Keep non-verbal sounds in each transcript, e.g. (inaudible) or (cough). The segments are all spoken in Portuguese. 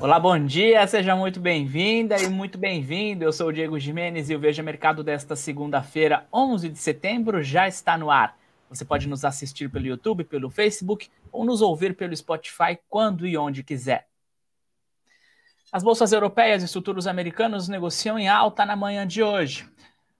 Olá, bom dia, seja muito bem-vinda e muito bem-vindo. Eu sou o Diego Jimenez e o Veja Mercado desta segunda-feira, 11 de setembro, já está no ar. Você pode nos assistir pelo YouTube, pelo Facebook ou nos ouvir pelo Spotify quando e onde quiser. As bolsas europeias e futuros americanos negociam em alta na manhã de hoje.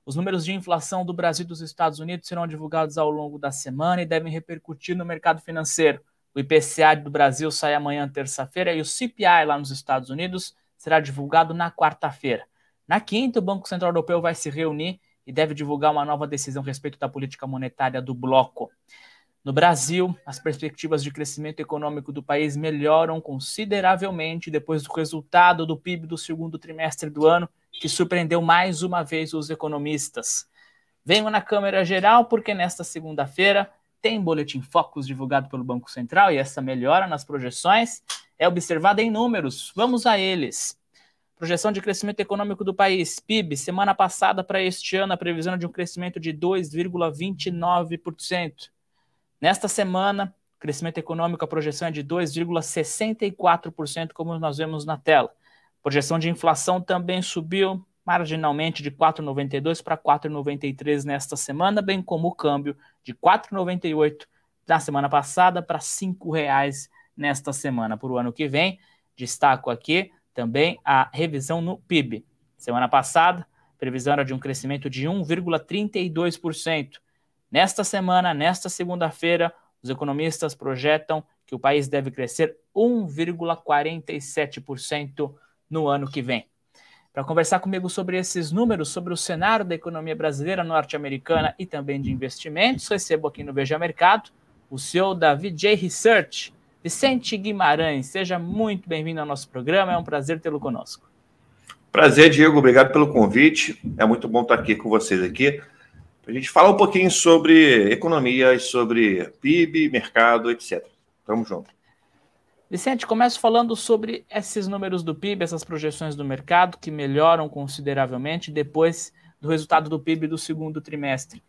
Os números de inflação do Brasil e dos Estados Unidos serão divulgados ao longo da semana e devem repercutir no mercado financeiro. O IPCA do Brasil sai amanhã, terça-feira, e o CPI lá nos Estados Unidos será divulgado na quarta-feira. Na quinta, o Banco Central Europeu vai se reunir e deve divulgar uma nova decisão a respeito da política monetária do bloco. No Brasil, as perspectivas de crescimento econômico do país melhoram consideravelmente depois do resultado do PIB do segundo trimestre do ano, que surpreendeu mais uma vez os economistas. Venho na Câmara Geral porque nesta segunda-feira tem boletim Focus divulgado pelo Banco Central e essa melhora nas projeções é observada em números. Vamos a eles. Projeção de crescimento econômico do país, PIB, semana passada para este ano, a previsão é de um crescimento de 2,29%. Nesta semana, crescimento econômico, a projeção é de 2,64%, como nós vemos na tela. Projeção de inflação também subiu marginalmente de 4,92 para 4,93 nesta semana, bem como o câmbio de 4,98 da semana passada para R$ 5,00 nesta semana. Para o ano que vem, destaco aqui também a revisão no PIB. Semana passada, previsão era de um crescimento de 1,32%. Nesta semana, nesta segunda-feira, os economistas projetam que o país deve crescer 1,47% no ano que vem. Para conversar comigo sobre esses números, sobre o cenário da economia brasileira, norte-americana e também de investimentos, recebo aqui no Veja Mercado o CEO da VJ Research, Vicente Guimarães. Seja muito bem-vindo ao nosso programa, é um prazer tê-lo conosco. Prazer, Diego, obrigado pelo convite. É muito bom estar aqui com vocês aqui. A gente falar um pouquinho sobre economia e sobre PIB, mercado, etc. Tamo junto. Vicente, começo falando sobre esses números do PIB, essas projeções do mercado que melhoram consideravelmente depois do resultado do PIB do segundo trimestre.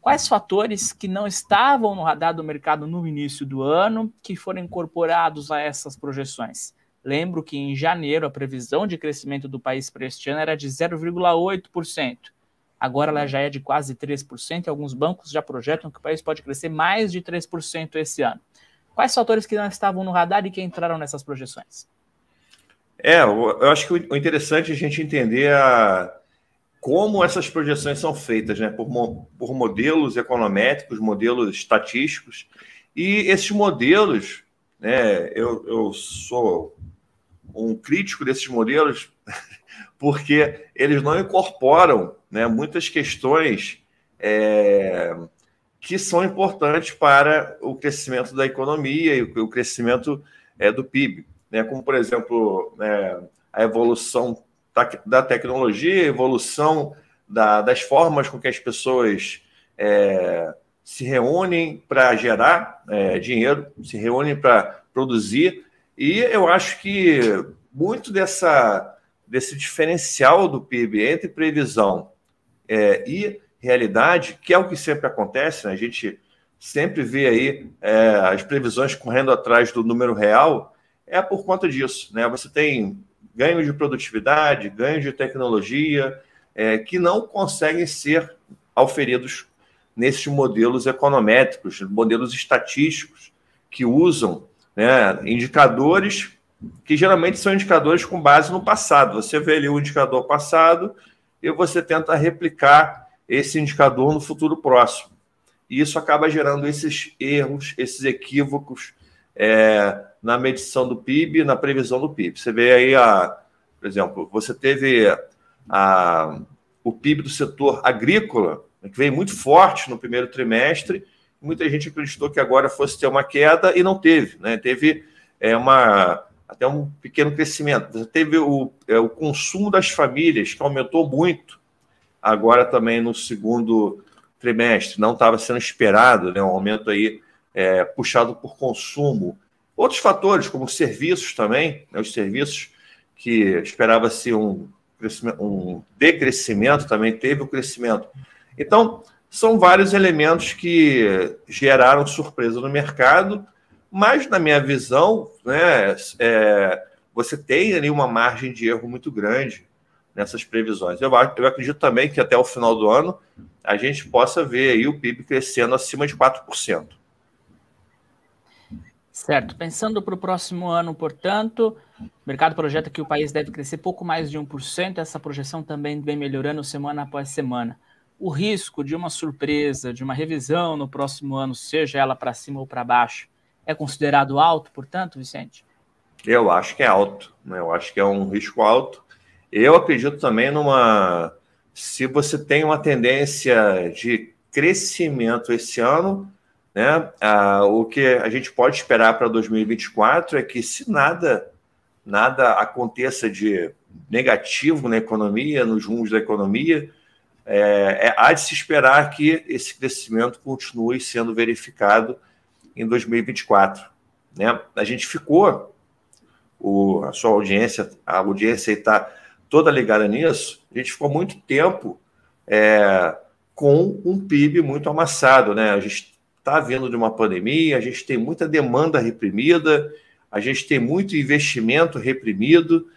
Quais fatores que não estavam no radar do mercado no início do ano que foram incorporados a essas projeções? Lembro que em janeiro a previsão de crescimento do país para este ano era de 0,8%. Agora ela já é de quase 3% e alguns bancos já projetam que o país pode crescer mais de 3% esse ano. Quais fatores que não estavam no radar e que entraram nessas projeções? É, eu acho que o interessante é a gente entender a, como essas projeções são feitas, né? Por, por modelos econométricos, modelos estatísticos. E esses modelos, né? Eu, eu sou um crítico desses modelos, (laughs) porque eles não incorporam né, muitas questões é, que são importantes para o crescimento da economia e o crescimento é, do PIB, né? como, por exemplo, é, a evolução da tecnologia, a evolução da, das formas com que as pessoas é, se reúnem para gerar é, dinheiro, se reúnem para produzir, e eu acho que muito dessa, desse diferencial do PIB entre previsão é, e realidade, que é o que sempre acontece, né? a gente sempre vê aí é, as previsões correndo atrás do número real, é por conta disso. Né? Você tem ganho de produtividade, ganho de tecnologia, é, que não conseguem ser auferidos nesses modelos econométricos, modelos estatísticos, que usam né, indicadores que geralmente são indicadores com base no passado. Você vê ali o um indicador passado e você tenta replicar esse indicador no futuro próximo. E isso acaba gerando esses erros, esses equívocos é, na medição do PIB, na previsão do PIB. Você vê aí, a, por exemplo, você teve a, o PIB do setor agrícola, né, que veio muito forte no primeiro trimestre, muita gente acreditou que agora fosse ter uma queda e não teve, né? Teve é, uma até um pequeno crescimento. Teve o, é, o consumo das famílias que aumentou muito agora também no segundo trimestre. Não estava sendo esperado, né? Um aumento aí é, puxado por consumo. Outros fatores, como serviços também, né? os serviços que esperava-se um, um decrescimento, também teve o um crescimento. Então, são vários elementos que geraram surpresa no mercado, mas, na minha visão, né, é, você tem ali uma margem de erro muito grande nessas previsões. Eu, eu acredito também que até o final do ano a gente possa ver aí o PIB crescendo acima de 4%. Certo. Pensando para o próximo ano, portanto, o mercado projeta que o país deve crescer pouco mais de 1%. Essa projeção também vem melhorando semana após semana. O risco de uma surpresa, de uma revisão no próximo ano, seja ela para cima ou para baixo, é considerado alto, portanto, Vicente? Eu acho que é alto. Né? Eu acho que é um risco alto. Eu acredito também numa. Se você tem uma tendência de crescimento esse ano, né? Ah, o que a gente pode esperar para 2024 é que se nada nada aconteça de negativo na economia, nos rumos da economia, é, é, há de se esperar que esse crescimento continue sendo verificado em 2024. Né? A gente ficou, o, a sua audiência, a audiência está toda ligada nisso, a gente ficou muito tempo é, com um PIB muito amassado, né? A gente está vindo de uma pandemia, a gente tem muita demanda reprimida, a gente tem muito investimento reprimido.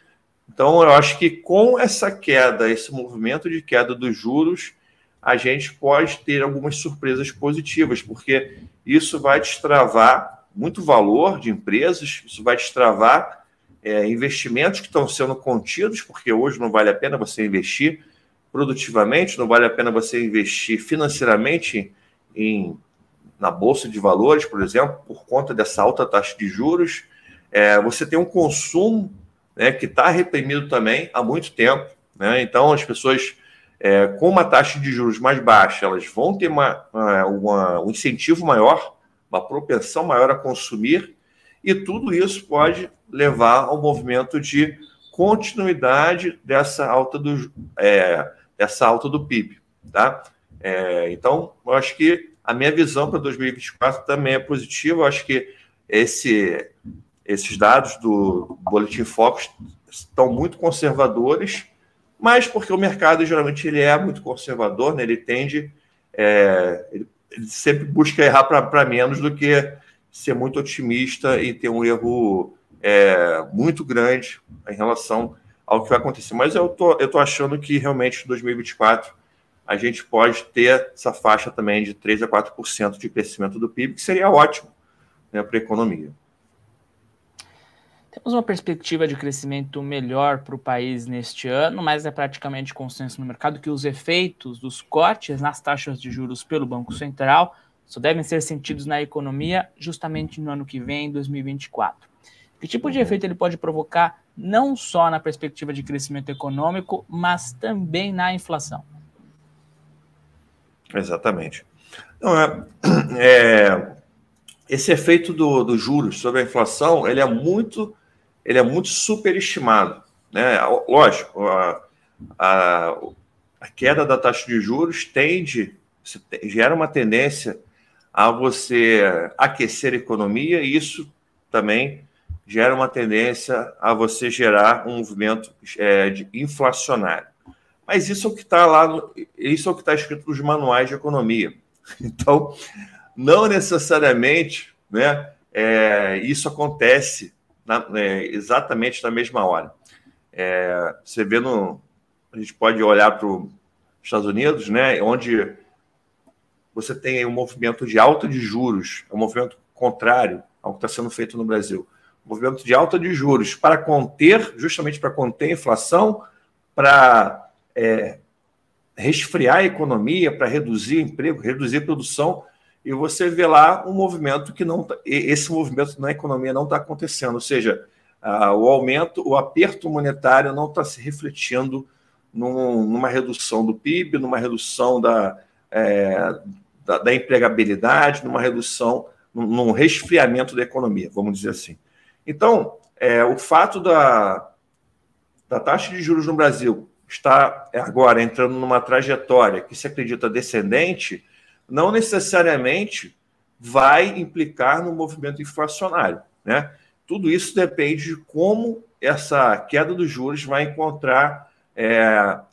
Então, eu acho que com essa queda, esse movimento de queda dos juros, a gente pode ter algumas surpresas positivas, porque isso vai destravar muito valor de empresas, isso vai destravar é, investimentos que estão sendo contidos, porque hoje não vale a pena você investir produtivamente, não vale a pena você investir financeiramente em, na Bolsa de Valores, por exemplo, por conta dessa alta taxa de juros. É, você tem um consumo né, que está reprimido também há muito tempo. Né? Então, as pessoas é, com uma taxa de juros mais baixa, elas vão ter uma, uma, um incentivo maior, uma propensão maior a consumir e tudo isso pode levar ao movimento de continuidade dessa alta do, é, dessa alta do PIB. Tá? É, então, eu acho que a minha visão para 2024 também é positiva. Eu acho que esse, esses dados do Boletim Focus estão muito conservadores, mas porque o mercado geralmente ele é muito conservador, né? ele tende, é, ele, ele sempre busca errar para menos do que ser muito otimista e ter um erro é, muito grande em relação ao que vai acontecer. Mas eu tô, eu tô achando que realmente em 2024 a gente pode ter essa faixa também de 3 a 4% de crescimento do PIB, que seria ótimo né, para a economia. Temos uma perspectiva de crescimento melhor para o país neste ano, mas é praticamente consenso no mercado que os efeitos dos cortes nas taxas de juros pelo Banco Central só devem ser sentidos na economia justamente no ano que vem, 2024. Que tipo de uhum. efeito ele pode provocar não só na perspectiva de crescimento econômico, mas também na inflação? Exatamente. Não, é, (clears throat) é, esse efeito dos do juros sobre a inflação ele é muito, ele é muito superestimado. Né? Lógico, a, a, a queda da taxa de juros tende, gera uma tendência a você aquecer a economia, e isso também gera uma tendência a você gerar um movimento é, de inflacionário. Mas isso é o que está lá, no, isso é o que está escrito nos manuais de economia. (laughs) Então, não necessariamente, né, é, isso acontece na, é, exatamente na mesma hora. É, você vê no, a gente pode olhar para os Estados Unidos, né, onde você tem um movimento de alta de juros, é um movimento contrário ao que está sendo feito no Brasil. Um movimento de alta de juros para conter, justamente para conter a inflação, para é, resfriar a economia, para reduzir emprego, reduzir produção, e você vê lá um movimento que não. Tá, esse movimento na economia não está acontecendo, ou seja, o aumento, o aperto monetário não está se refletindo numa redução do PIB, numa redução da, é, da, da empregabilidade, numa redução, num, num resfriamento da economia, vamos dizer assim. Então, é, o fato da, da taxa de juros no Brasil estar agora entrando numa trajetória que se acredita descendente, não necessariamente vai implicar no movimento inflacionário. Né? Tudo isso depende de como essa queda dos juros vai encontrar é,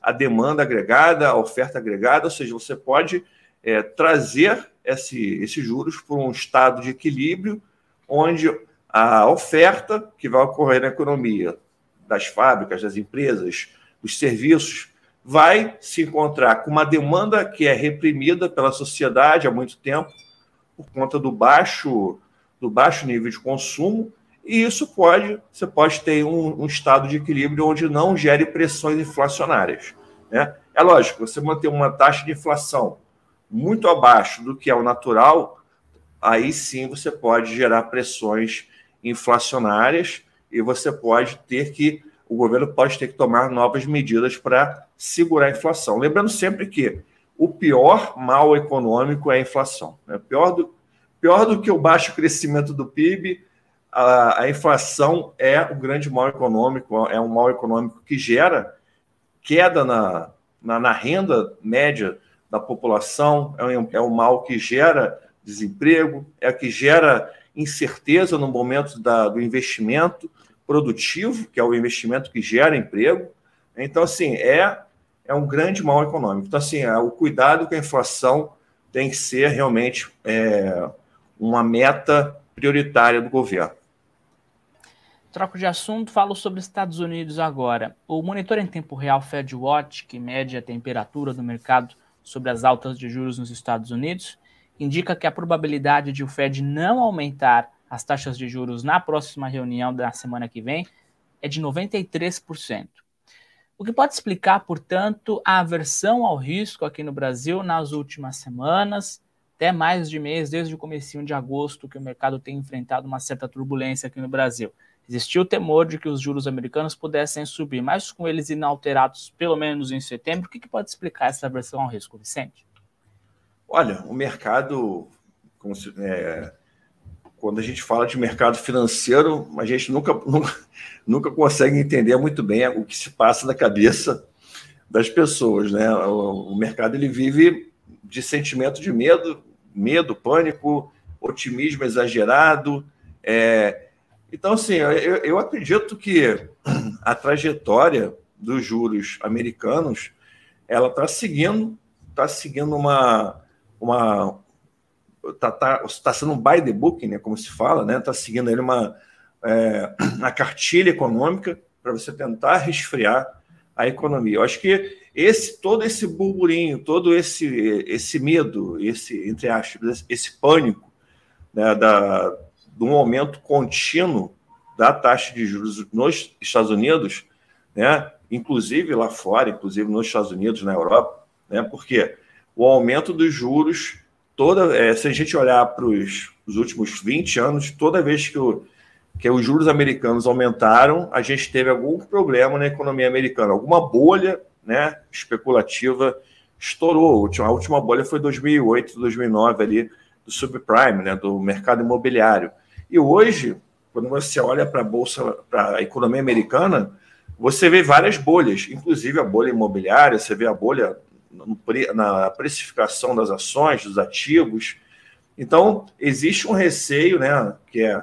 a demanda agregada, a oferta agregada, ou seja, você pode é, trazer esse, esses juros para um estado de equilíbrio, onde a oferta que vai ocorrer na economia das fábricas, das empresas, dos serviços, vai se encontrar com uma demanda que é reprimida pela sociedade há muito tempo por conta do baixo do baixo nível de consumo e isso pode você pode ter um, um estado de equilíbrio onde não gere pressões inflacionárias né? é lógico você manter uma taxa de inflação muito abaixo do que é o natural, aí sim você pode gerar pressões inflacionárias e você pode ter que o governo pode ter que tomar novas medidas para segurar a inflação. Lembrando sempre que o pior mal econômico é a inflação. Né? Pior, do, pior do que o baixo crescimento do PIB, a, a inflação é o grande mal econômico, é um mal econômico que gera queda na, na, na renda média da população, é um, é um mal que gera desemprego, é que gera incerteza no momento da, do investimento produtivo, que é o investimento que gera emprego. Então, assim, é, é um grande mal econômico. Então, assim, é, o cuidado com a inflação tem que ser realmente é, uma meta prioritária do governo. Troco de assunto, falo sobre Estados Unidos agora. O monitor em tempo real FedWatch, que mede a temperatura do mercado sobre as altas de juros nos Estados Unidos indica que a probabilidade de o Fed não aumentar as taxas de juros na próxima reunião da semana que vem é de 93%. O que pode explicar, portanto, a aversão ao risco aqui no Brasil nas últimas semanas, até mais de mês, desde o comecinho de agosto, que o mercado tem enfrentado uma certa turbulência aqui no Brasil. Existia o temor de que os juros americanos pudessem subir, mas com eles inalterados pelo menos em setembro, o que, que pode explicar essa versão ao risco, Vicente? Olha, o mercado, se, é, quando a gente fala de mercado financeiro, a gente nunca, (laughs) nunca, nunca consegue entender muito bem o que se passa na cabeça das pessoas, né? O, o mercado ele vive de sentimento de medo, medo, pânico, otimismo exagerado. É, então, assim, eu, eu acredito que a trajetória dos juros americanos ela está seguindo, está seguindo uma. uma está tá, tá sendo um by the book, né, como se fala, né? Está seguindo ele uma, é, uma cartilha econômica para você tentar resfriar a economia. Eu acho que esse todo esse burburinho, todo esse esse medo, esse entre aspas, esse pânico né, da, de um aumento contínuo da taxa de juros nos Estados Unidos, né? inclusive lá fora, inclusive nos Estados Unidos, na Europa, né? porque o aumento dos juros, toda, é, se a gente olhar para os últimos 20 anos, toda vez que, o, que os juros americanos aumentaram, a gente teve algum problema na economia americana, alguma bolha né, especulativa estourou. A última, a última bolha foi 2008, 2009 ali, do subprime, né, do mercado imobiliário. E hoje, quando você olha para a bolsa, para a economia americana, você vê várias bolhas, inclusive a bolha imobiliária, você vê a bolha na precificação das ações, dos ativos. Então, existe um receio, né, que é,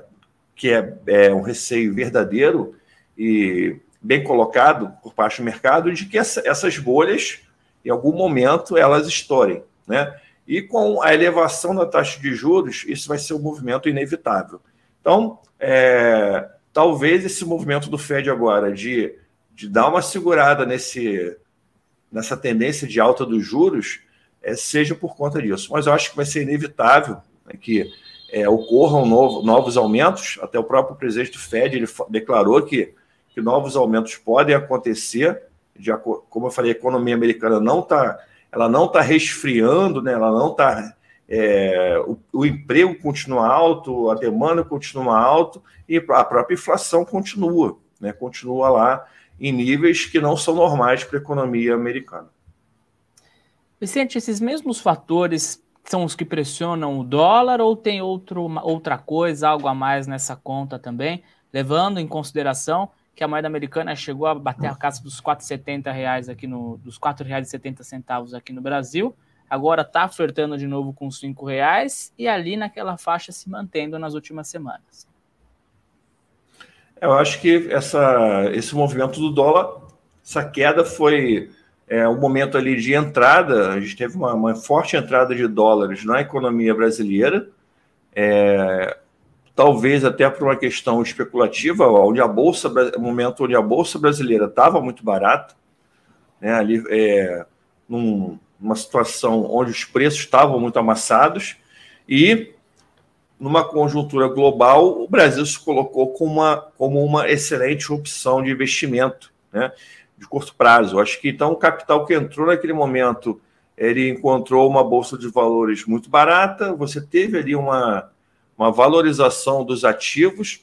que é, é um receio verdadeiro e bem colocado por parte do mercado, de que essa, essas bolhas, em algum momento, elas estourem. Né? E com a elevação da taxa de juros, isso vai ser um movimento inevitável. Então, é, talvez esse movimento do Fed agora de, de dar uma segurada nesse, nessa tendência de alta dos juros é, seja por conta disso. Mas eu acho que vai ser inevitável né, que é, ocorram novo, novos aumentos. Até o próprio presidente do Fed ele declarou que, que novos aumentos podem acontecer. De, como eu falei, a economia americana não está ela não está resfriando, né? ela não está é, o, o, emprego continua alto, a demanda continua alto e a própria inflação continua, né? continua lá em níveis que não são normais para a economia americana. Vicente, esses mesmos fatores são os que pressionam o dólar ou tem outro, outra coisa, algo a mais nessa conta também, levando em consideração que a moeda americana chegou a bater a casa dos R$ reais aqui no dos R$ 4,70 aqui no Brasil agora está flertando de novo com cinco reais e ali naquela faixa se mantendo nas últimas semanas. É, eu acho que essa, esse movimento do dólar, essa queda foi é, um momento ali de entrada, a gente teve uma, uma forte entrada de dólares na economia brasileira, é, talvez até por uma questão especulativa, onde a bolsa, momento onde a bolsa brasileira estava muito barata, né, ali é, num, uma situação onde os preços estavam muito amassados e numa conjuntura global, o Brasil se colocou como uma, como uma excelente opção de investimento, né, de curto prazo. acho que então o capital que entrou naquele momento, ele encontrou uma bolsa de valores muito barata, você teve ali uma, uma valorização dos ativos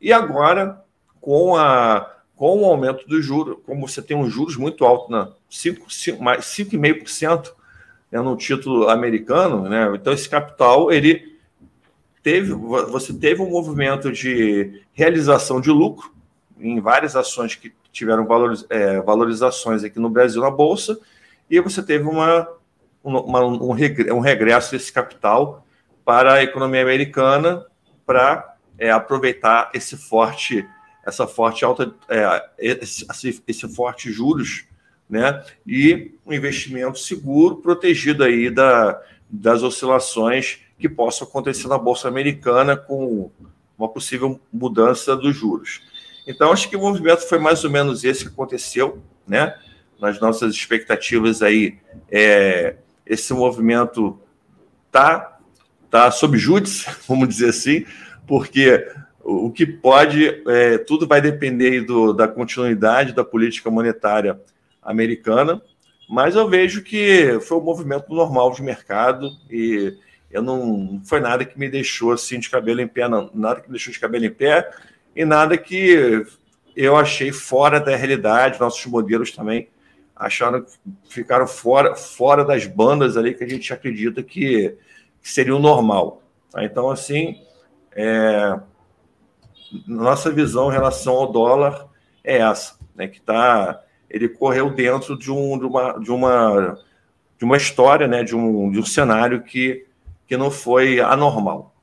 e agora com a com o aumento do juro, como você tem um juros muito alto, né? 5, 5, 5,5% né, no título americano, né? Então esse capital ele teve, você teve um movimento de realização de lucro em várias ações que tiveram é, valorizações aqui no Brasil na bolsa e você teve uma, uma um, um regresso desse capital para a economia americana para é, aproveitar esse forte essa forte alta, é, esse, esse forte juros, né? E um investimento seguro, protegido aí da, das oscilações que possam acontecer na bolsa americana com uma possível mudança dos juros. Então, acho que o movimento foi mais ou menos esse que aconteceu, né? Nas nossas expectativas aí, é, esse movimento tá tá sob júdice, (laughs) vamos dizer assim, porque o, que pode, é, tudo vai depender do, da continuidade da política monetária americana, mas eu vejo que foi um movimento normal de mercado e eu não, não foi nada que me deixou assim de cabelo em pé, não, nada que me deixou de cabelo em pé e nada que eu achei fora da realidade. Nossos modelos também acharam ficaram fora, fora das bandas ali que a gente acredita que, que seria o normal. Tá? Então, assim, é, nossa visão em relação ao dólar é essa, né? Que tá, ele correu dentro de, um, de, uma, de, uma, de uma história, né? De um, de um cenário que, que não foi anormal.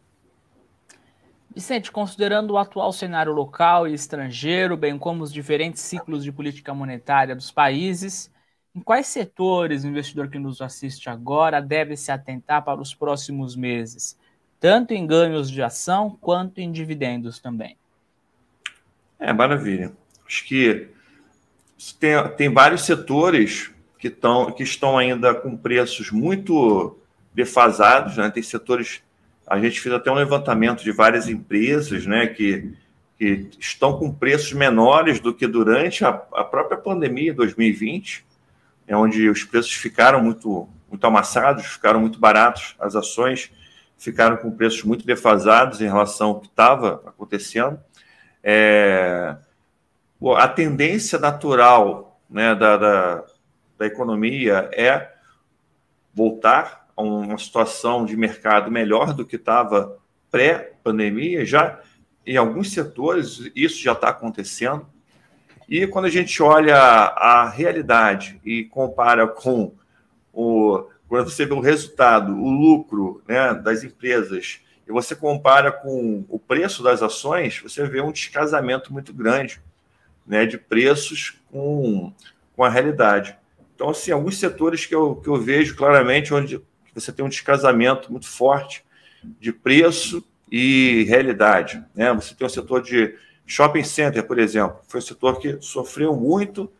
Vicente, considerando o atual cenário local e estrangeiro, bem como os diferentes ciclos de política monetária dos países, em quais setores o investidor que nos assiste agora deve se atentar para os próximos meses? tanto em ganhos de ação quanto em dividendos também. É, maravilha. Acho que tem, tem vários setores que, tão, que estão ainda com preços muito defasados, né? Tem setores. A gente fez até um levantamento de várias empresas né, que, que estão com preços menores do que durante a, a própria pandemia de 2020, é né? onde os preços ficaram muito, muito amassados, ficaram muito baratos as ações ficaram com preços muito defasados em relação ao que estava acontecendo. É, a tendência natural né, da, da, da economia é voltar a uma situação de mercado melhor do que estava pré-pandemia, já em alguns setores isso já está acontecendo. E quando a gente olha a realidade e compara com o quando você vê o resultado, o lucro né, das empresas, e você compara com o preço das ações, você vê um descasamento muito grande né, de preços com, com a realidade. Então, assim, alguns setores que eu, que eu vejo claramente onde você tem um descasamento muito forte de preço e realidade. Né? Você tem o setor de shopping center, por exemplo, foi um setor que sofreu muito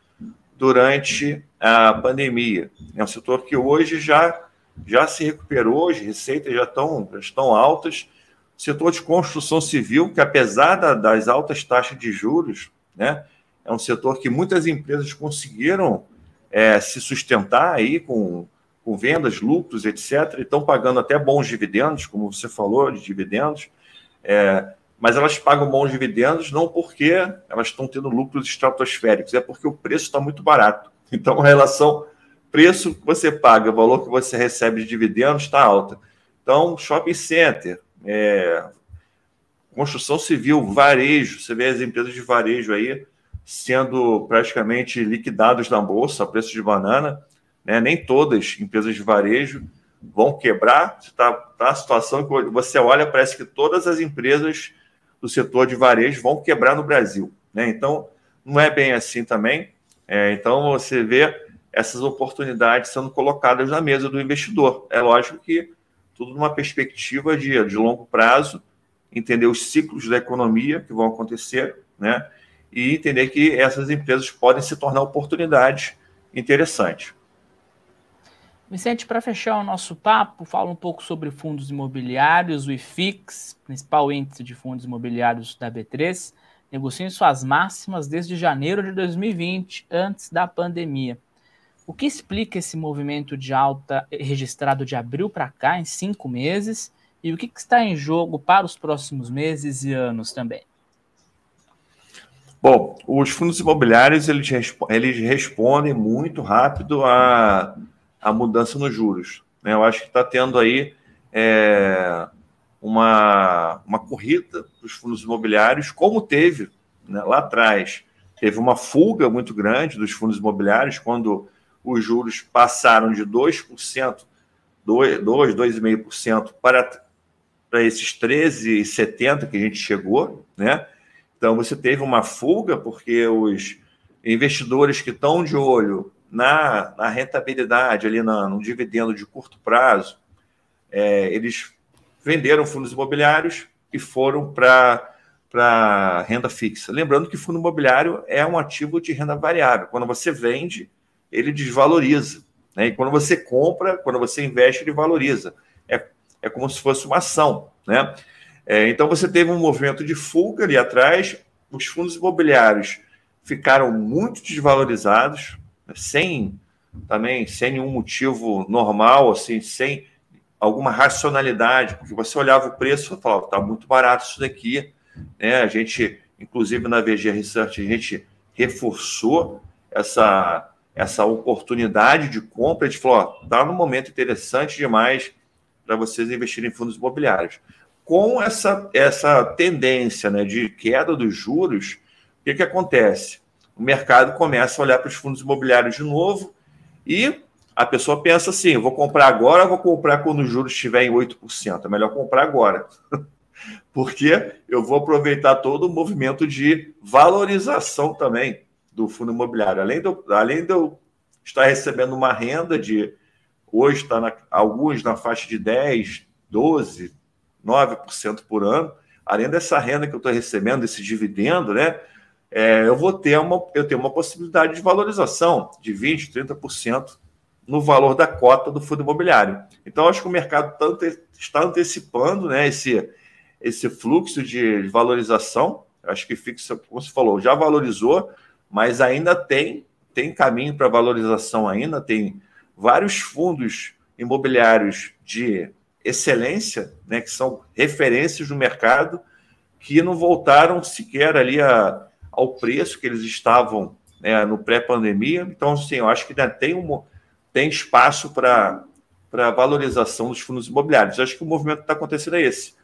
durante a pandemia. É um setor que hoje já, já se recuperou, as receitas já estão, já estão altas. O setor de construção civil, que apesar da, das altas taxas de juros, né, é um setor que muitas empresas conseguiram é, se sustentar aí com, com vendas, lucros, etc., e estão pagando até bons dividendos, como você falou, de dividendos. É, mas elas pagam bons dividendos não porque elas estão tendo lucros estratosféricos, é porque o preço está muito barato. Então, a relação preço que você paga, o valor que você recebe de dividendos está alta. Então, shopping center, é, construção civil, varejo, você vê as empresas de varejo aí sendo praticamente liquidadas na bolsa preço de banana, né? nem todas empresas de varejo vão quebrar, está tá a situação que você olha, parece que todas as empresas do setor de varejo vão quebrar no Brasil. Né? Então, não é bem assim também. É, então, você vê essas oportunidades sendo colocadas na mesa do investidor. É lógico que tudo numa perspectiva de, de longo prazo, entender os ciclos da economia que vão acontecer, né? E entender que essas empresas podem se tornar oportunidades interessantes. Vicente, para fechar o nosso papo, fala um pouco sobre fundos imobiliários, o IFIX, principal índice de fundos imobiliários da B3, negocia suas máximas desde janeiro de 2020, antes da pandemia. O que explica esse movimento de alta registrado de abril para cá, em cinco meses, e o que, que está em jogo para os próximos meses e anos também? Bom, os fundos imobiliários eles, eles respondem muito rápido a a mudança nos juros. Né? Eu acho que está tendo aí é, uma, uma corrida dos fundos imobiliários, como teve né, lá atrás. Teve uma fuga muito grande dos fundos imobiliários quando os juros passaram de 2%, 2, 2,5% para, para esses 13,70% que a gente chegou, né? Então você teve uma fuga porque os investidores que estão de olho na, na rentabilidade, ali na, no dividendo de curto prazo, é, eles venderam fundos imobiliários e foram para para renda fixa. Lembrando que fundo imobiliário é um ativo de renda variável. Quando você vende, ele desvaloriza. Né? E quando você compra, quando você investe, ele valoriza. É, é como se fosse uma ação. Né? É, então você teve um movimento de fuga ali atrás, os fundos imobiliários ficaram muito desvalorizados, sem também, sem nenhum motivo normal, assim, sem alguma racionalidade, porque você olhava o preço e falava, está muito barato isso daqui, né? A gente, inclusive na VG Research, a gente reforçou essa essa oportunidade de compra, a gente falou, está no num momento interessante demais para vocês investirem em fundos imobiliários. Com essa, essa tendência né, de queda dos juros, o que, que acontece? o mercado começa a olhar para os fundos imobiliários de novo e a pessoa pensa assim: vou comprar agora, vou comprar quando o juros estiver em 8%. É melhor comprar agora, (laughs) porque eu vou aproveitar todo o movimento de valorização também do fundo imobiliário. Além de eu, além de eu estar recebendo uma renda de hoje está na, alguns na faixa de 10, 12, 9% por ano, além dessa renda que eu estou recebendo, esse dividendo, né? é, eu vou ter uma, eu tenho uma possibilidade de valorização de 20%, 30% no valor da cota do fundo imobiliário. Então, acho que o mercado tanto, tá está antecipando né, esse, esse fluxo de valorização. Acho que fixa, como você falou, já valorizou, mas ainda tem, tem caminho para valorização ainda, tem vários fundos imobiliários de excelência, né, que são referências no mercado, que não voltaram sequer ali a, ao preço que eles estavam né, no pré-pandemia. Então, assim, eu acho que ainda né, tem, um, tem espaço para para valorização dos fundos imobiliários. Eu acho que o movimento que está acontecendo é esse.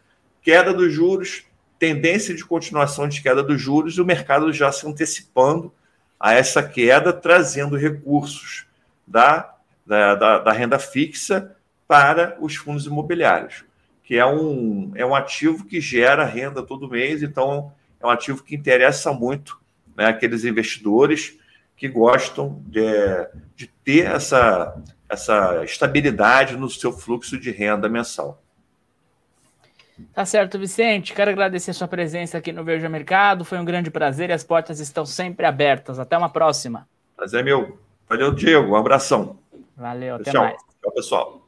Queda dos juros, tendência de continuação de queda dos juros e o mercado já se antecipando a essa queda, trazendo recursos da, da, da, da renda fixa para os fundos imobiliários, que é um, é um ativo que gera renda todo mês, então é um ativo que interessa muito né, aqueles investidores que gostam de, de ter essa, essa estabilidade no seu fluxo de renda mensal. Tá certo, Vicente. Quero agradecer sua presença aqui no Veja Mercado. Foi um grande prazer e as portas estão sempre abertas. Até uma próxima. Prazer é meu. Valeu, Diego. Um abração. Valeu, até tchau. mais. Tchau, pessoal.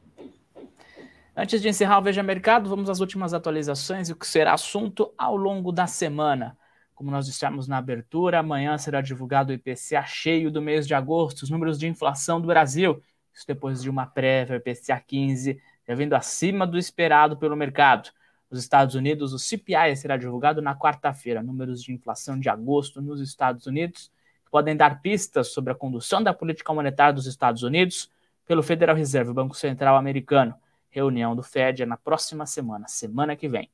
Antes de encerrar o Veja Mercado, vamos às últimas atualizações e o que será assunto ao longo da semana. Como nós dissemos na abertura, amanhã será divulgado o IPCA cheio do mês de agosto, os números de inflação do Brasil. Isso depois de uma prévia, o IPCA 15, já vindo acima do esperado pelo mercado. Nos Estados Unidos, o CPI será divulgado na quarta-feira, números de inflação de agosto nos Estados Unidos podem dar pistas sobre a condução da política monetária dos Estados Unidos pelo Federal Reserve, o Banco Central americano. Reunião do Fed é na próxima semana, semana que vem.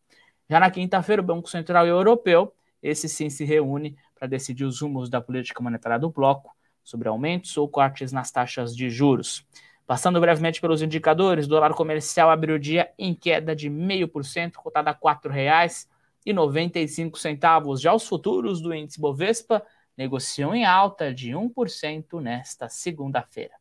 Já na quinta-feira, o Banco Central Europeu, esse sim se reúne para decidir os rumos da política monetária do bloco sobre aumentos ou cortes nas taxas de juros. Passando brevemente pelos indicadores, o dólar comercial abriu o dia em queda de 0,5%, cotado a R$ 4,95. Já os futuros do índice Bovespa negociam em alta de 1% nesta segunda-feira.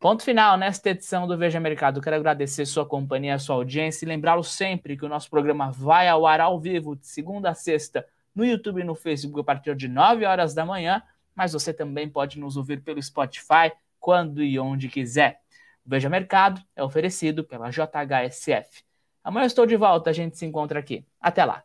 Ponto final nesta edição do Veja Mercado. Quero agradecer sua companhia, sua audiência e lembrá-lo sempre que o nosso programa vai ao ar ao vivo, de segunda a sexta, no YouTube e no Facebook a partir de 9 horas da manhã, mas você também pode nos ouvir pelo Spotify quando e onde quiser. O Veja Mercado é oferecido pela JHSF. Amanhã eu estou de volta, a gente se encontra aqui. Até lá.